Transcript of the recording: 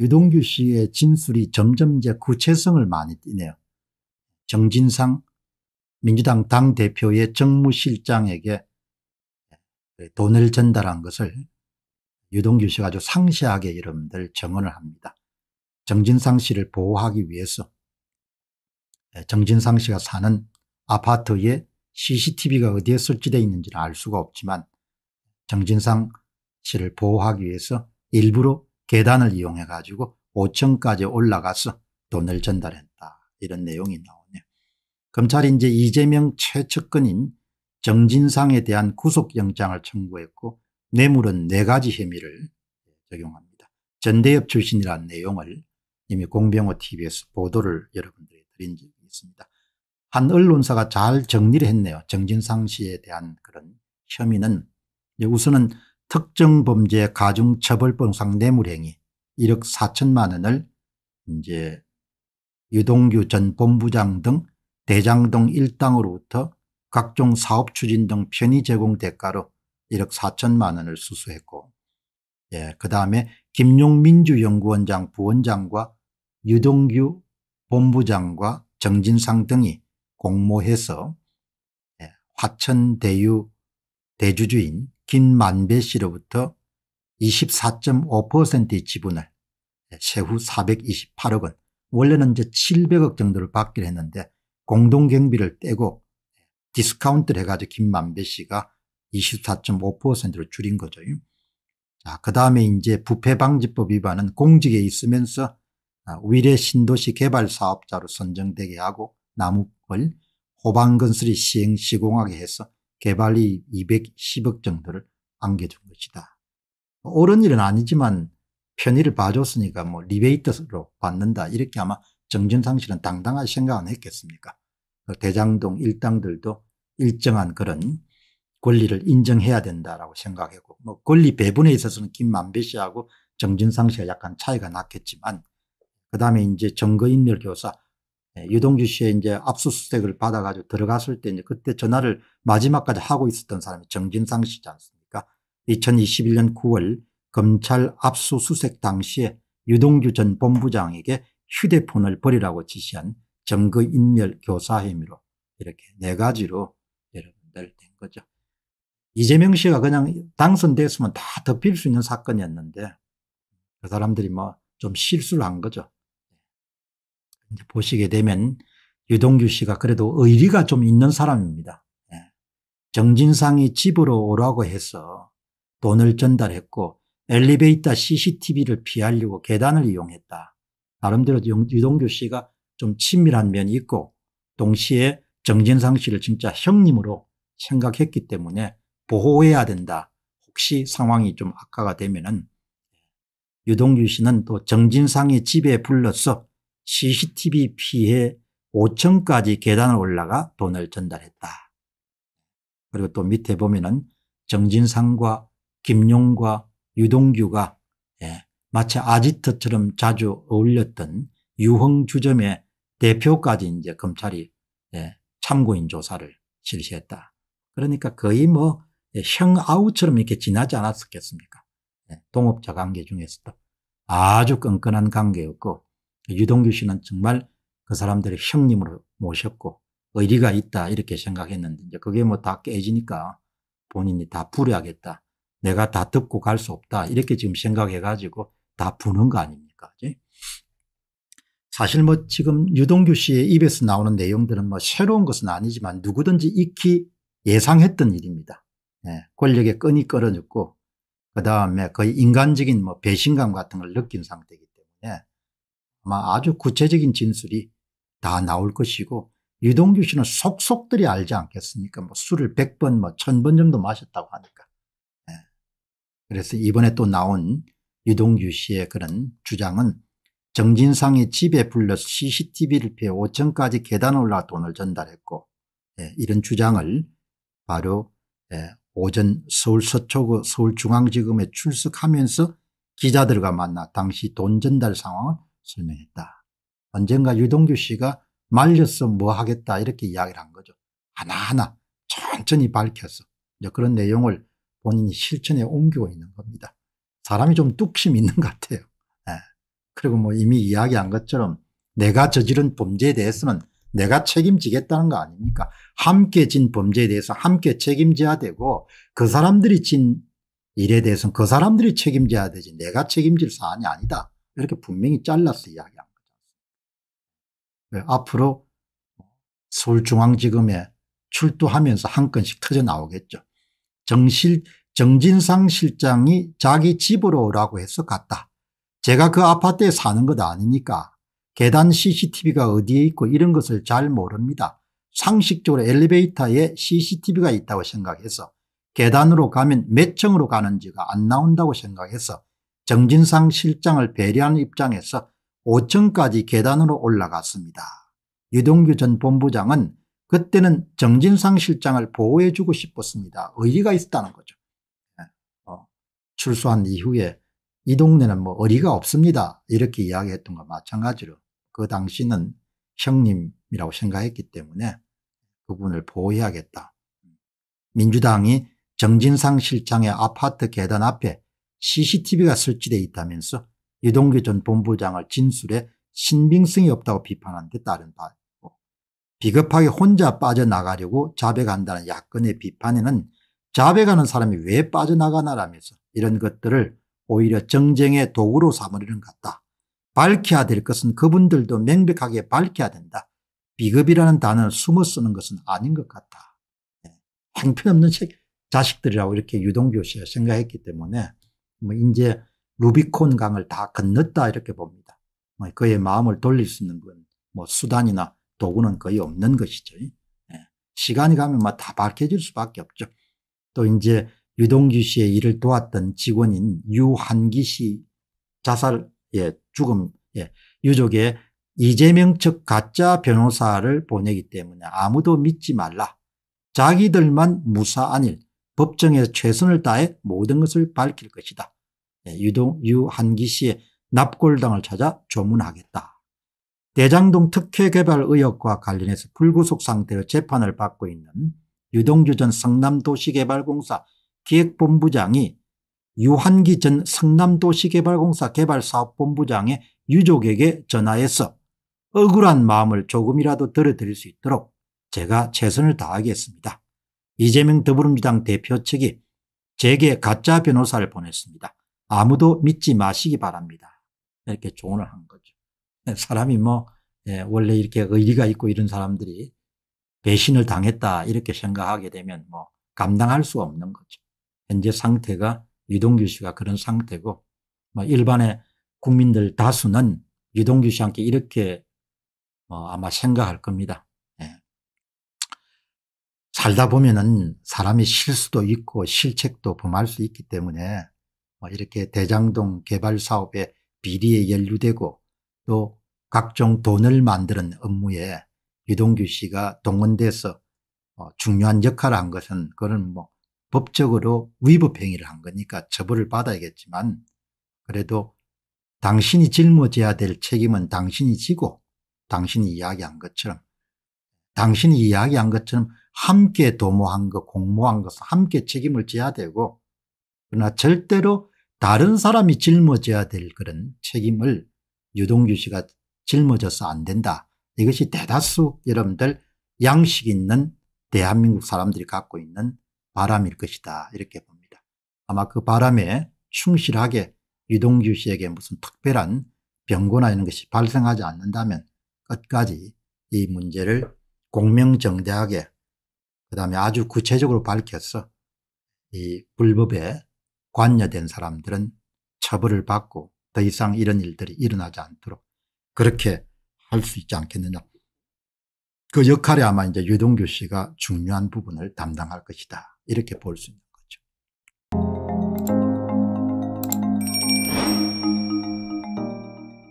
유동규 씨의 진술이 점점 이제 구체성을 많이 띠네요. 정진상 민주당 당대표의 정무실장에게 돈을 전달한 것을 유동규 씨가 아주 상세하게 여러분들 증언을 합니다. 정진상 씨를 보호하기 위해서 정진상 씨가 사는 아파트에 CCTV가 어디에 설치되어 있는지는 알 수가 없지만 정진상 씨를 보호하기 위해서 일부러 계단을 이용해 가지고 5층까지 올라가서 돈을 전달했다. 이런 내용이 나오네요. 검찰이 이제 이재명 최측근인 정진상에 대한 구속영장을 청구했고 뇌물은 네 가지 혐의를 적용합니다. 전대협 출신이라는 내용을 이미 공병호 TV에서 보도를 여러분들이 드린 적이 있습니다. 한 언론사가 잘 정리를 했네요. 정진상 씨에 대한 그런 혐의는 우선은 특정범죄 가중처벌법상 뇌물행위 1억 4천만 원을 이제 유동규 전 본부장 등 대장 동 일당으로부터 각종 사업 추진 등 편의 제공 대가로 1억 4천만 원을 수수했고 예, 그 다음에 김용민주 연구원장 부원장과 유동규 본부장과 정진상 등이 공모해서 예, 화천대유 대주주인 김만배 씨로부터 24.5%의 지분을 예, 세후 428억 원 원래는 이제 700억 정도를 받기로 했는데 공동경비를 떼고 예, 디스카운트를 해가지고 김만배 씨가 24.5%로 줄인 거죠. 자, 그 다음에 이제 부패방지법 위반은 공직에 있으면서 아, 위례 신도시 개발 사업자로 선정되게 하고 나무를 호방건설이 시행 시공하게 해서 개발이 210억 정도를 안겨준 것이다. 뭐 옳은 일은 아니지만 편의를 봐줬으니까 뭐 리베이트로 받는다 이렇게 아마 정진상 씨는 당당하게 생각 안 했겠습니까? 그 대장동 일당들도 일정한 그런 권리를 인정해야 된다라고 생각했고 뭐 권리 배분에 있어서는 김만배 씨하고 정진상 씨가 약간 차이가 났겠지만 그다음에 이제 정거인멸 교사 예, 유동규 씨의 이제 압수수색을 받아가지고 들어갔을 때 이제 그때 전화를 마지막까지 하고 있었던 사람이 정진상 씨지 않습니까? 2021년 9월 검찰 압수수색 당시에 유동규 전 본부장에게 휴대폰을 버리라고 지시한 정거인멸 교사 혐의로 이렇게 네 가지로 여러분들 된 거죠. 이재명 씨가 그냥 당선됐으면 다 덮일 수 있는 사건이었는데 그 사람들이 뭐 좀 실수를 한 거죠. 보시게 되면 유동규 씨가 그래도 의리가 좀 있는 사람입니다. 예. 정진상이 집으로 오라고 해서 돈을 전달했고 엘리베이터 CCTV를 피하려고 계단을 이용했다. 나름대로 유동규 씨가 좀 친밀한 면이 있고 동시에 정진상 씨를 진짜 형님으로 생각했기 때문에 보호해야 된다. 혹시 상황이 좀 악화가 되면은 유동규 씨는 또 정진상의 집에 불러서 CCTV 피해 5층까지 계단을 올라가 돈을 전달했다. 그리고 또 밑에 보면은 정진상과 김용과 유동규가 예, 마치 아지트처럼 자주 어울렸던 유흥주점의 대표까지 이제 검찰이 예, 참고인 조사를 실시했다. 그러니까 거의 뭐 예, 형아우처럼 이렇게 지나지 않았겠습니까 예, 동업자 관계 중에서도 아주 끈끈한 관계였고 유동규 씨는 정말 그 사람들의 형님으로 모셨고 의리가 있다 이렇게 생각했는데 이제 그게 뭐 다 깨지니까 본인이 다 불효하겠다. 내가 다 덮고 갈 수 없다. 이렇게 지금 생각해가지고 다 부는 거 아닙니까? 그치? 사실 뭐 지금 유동규 씨의 입에서 나오는 내용들은 뭐 새로운 것은 아니지만 누구든지 익히 예상했던 일입니다. 예, 권력의 끈이 끌어졌고 그 다음에 거의 인간적인 뭐 배신감 같은 걸 느낀 상태이기 아마 뭐 아주 구체적인 진술이 다 나올 것이고 유동규 씨는 속속들이 알지 않겠습니까? 뭐 술을 100번, 뭐 1000번 정도 마셨다고 하니까. 네. 그래서 이번에 또 나온 유동규 씨의 그런 주장은 정진상이 집에 불러서 CCTV를 피해 5층까지 계단 올라 돈을 전달했고 네. 이런 주장을 바로 네. 오전 서울 서초구 서울중앙지검에 출석하면서 기자들과 만나 당시 돈 전달 상황을 설명했다. 언젠가 유동규 씨가 말려서 뭐 하겠다 이렇게 이야기를 한 거죠. 하나하나 천천히 밝혀서 그런 내용을 본인이 실천에 옮기고 있는 겁니다. 사람이 좀 뚝심 있는 것 같아요. 네. 그리고 뭐 이미 이야기한 것처럼 내가 저지른 범죄에 대해서는 내가 책임지겠다는 거 아닙니까? 함께 진 범죄에 대해서 함께 책임져야 되고 그 사람들이 진 일에 대해서는 그 사람들이 책임져야 되지 내가 책임질 사안이 아니다. 이렇게 분명히 잘라서 이야기한 거죠. 네, 앞으로 서울중앙지검에 출두하면서 한 건씩 터져 나오겠죠. 정실, 정진상 실장이 자기 집으로 오라고 해서 갔다. 제가 그 아파트에 사는 것 아니니까 계단 CCTV가 어디에 있고 이런 것을 잘 모릅니다. 상식적으로 엘리베이터에 CCTV가 있다고 생각해서 계단으로 가면 몇 층으로 가는지가 안 나온다고 생각해서 정진상 실장을 배려하는 입장에서 5층까지 계단으로 올라갔습니다. 유동규 전 본부장은 그때는 정진상 실장을 보호해주고 싶었습니다. 의리가 있었다는 거죠. 예, 어, 출소한 이후에 이 동네는 뭐 의리가 없습니다. 이렇게 이야기했던 거 마찬가지로 그 당시는 형님이라고 생각했기 때문에 그분을 보호해야겠다. 민주당이 정진상 실장의 아파트 계단 앞에 CCTV가 설치되어 있다면서 이동규 전 본부장을 진술에 신빙성이 없다고 비판한 데 따른 바고 비겁하게 혼자 빠져나가려고 자백한다는 야권의 비판에는 자백하는 사람이 왜 빠져나가나라면서 이런 것들을 오히려 정쟁의 도구로 삼으려는 같다. 밝혀야 될 것은 그분들도 명백하게 밝혀야 된다. 비겁이라는 단어를 숨어 쓰는 것은 아닌 것 같다. 네. 예. 형편없는 자식들이라고 이렇게 유동교 씨가 생각했기 때문에 뭐 이제 루비콘 강을 다 건넜다 이렇게 봅니다. 뭐 그의 마음을 돌릴 수 있는 건뭐 수단이나 도구는 거의 없는 것이죠. 예. 시간이 가면 뭐다 밝혀질 수밖에 없죠. 또 이제 유동규 씨의 일을 도왔던 직원인 유한기 씨 자살, 예, 죽음, 예, 유족의 이재명 측 가짜 변호사를 보내기 때문에 아무도 믿지 말라. 자기들만 무사 아닐 법정에서 최선을 다해 모든 것을 밝힐 것이다. 예, 유동, 유한기 씨의 납골당을 찾아 조문하겠다. 대장동 특혜 개발 의혹과 관련해서 불구속 상태로 재판을 받고 있는 유동주 전 성남도시개발공사 기획본부장이 유한기 전 성남도시개발공사 개발사업본부장의 유족에게 전화해서 억울한 마음을 조금이라도 들어드릴 수 있도록 제가 최선을 다하겠습니다. 이재명 더불어민주당 대표 측이 제게 가짜 변호사를 보냈습니다. 아무도 믿지 마시기 바랍니다. 이렇게 조언을 한 거죠. 네, 사람이 뭐 예, 원래 이렇게 의리가 있고 이런 사람들이 배신을 당했다 이렇게 생각하게 되면 뭐 감당할 수 없는 거죠. 현재 상태가 유동규 씨가 그런 상태고 뭐 일반의 국민들 다수는 유동규 씨한테 이렇게 뭐 아마 생각할 겁니다. 살다 보면은 사람이 실수도 있고 실책도 범할 수 있기 때문에 뭐 이렇게 대장동 개발 사업에 비리에 연루되고 또 각종 돈을 만드는 업무에 유동규 씨가 동원돼서 어 중요한 역할을 한 것은 그는 뭐 법적으로 위법행위를 한 거니까 처벌을 받아야겠지만 그래도 당신이 짊어져야 될 책임은 당신이 지고 당신이 이야기한 것처럼 당신이 이야기한 것처럼 함께 도모한 것, 공모한 것은 함께 책임을 져야 되고 그러나 절대로 다른 사람이 짊어져야 될 그런 책임을 유동규 씨가 짊어져서 안 된다. 이것이 대다수 여러분들 양식 있는 대한민국 사람들이 갖고 있는 바람일 것이다 이렇게 봅니다. 아마 그 바람에 충실하게 유동규 씨에게 무슨 특별한 병고나 이런 것이 발생하지 않는다면 끝까지 이 문제를 공명정대하게 그다음에 아주 구체적으로 밝혔어. 이 불법에 관여된 사람들은 처벌을 받고 더 이상 이런 일들이 일어나지 않도록 그렇게 할 수 있지 않겠느냐. 그 역할에 아마 이제 유동규 씨가 중요한 부분을 담당할 것이다. 이렇게 볼 수 있습니다.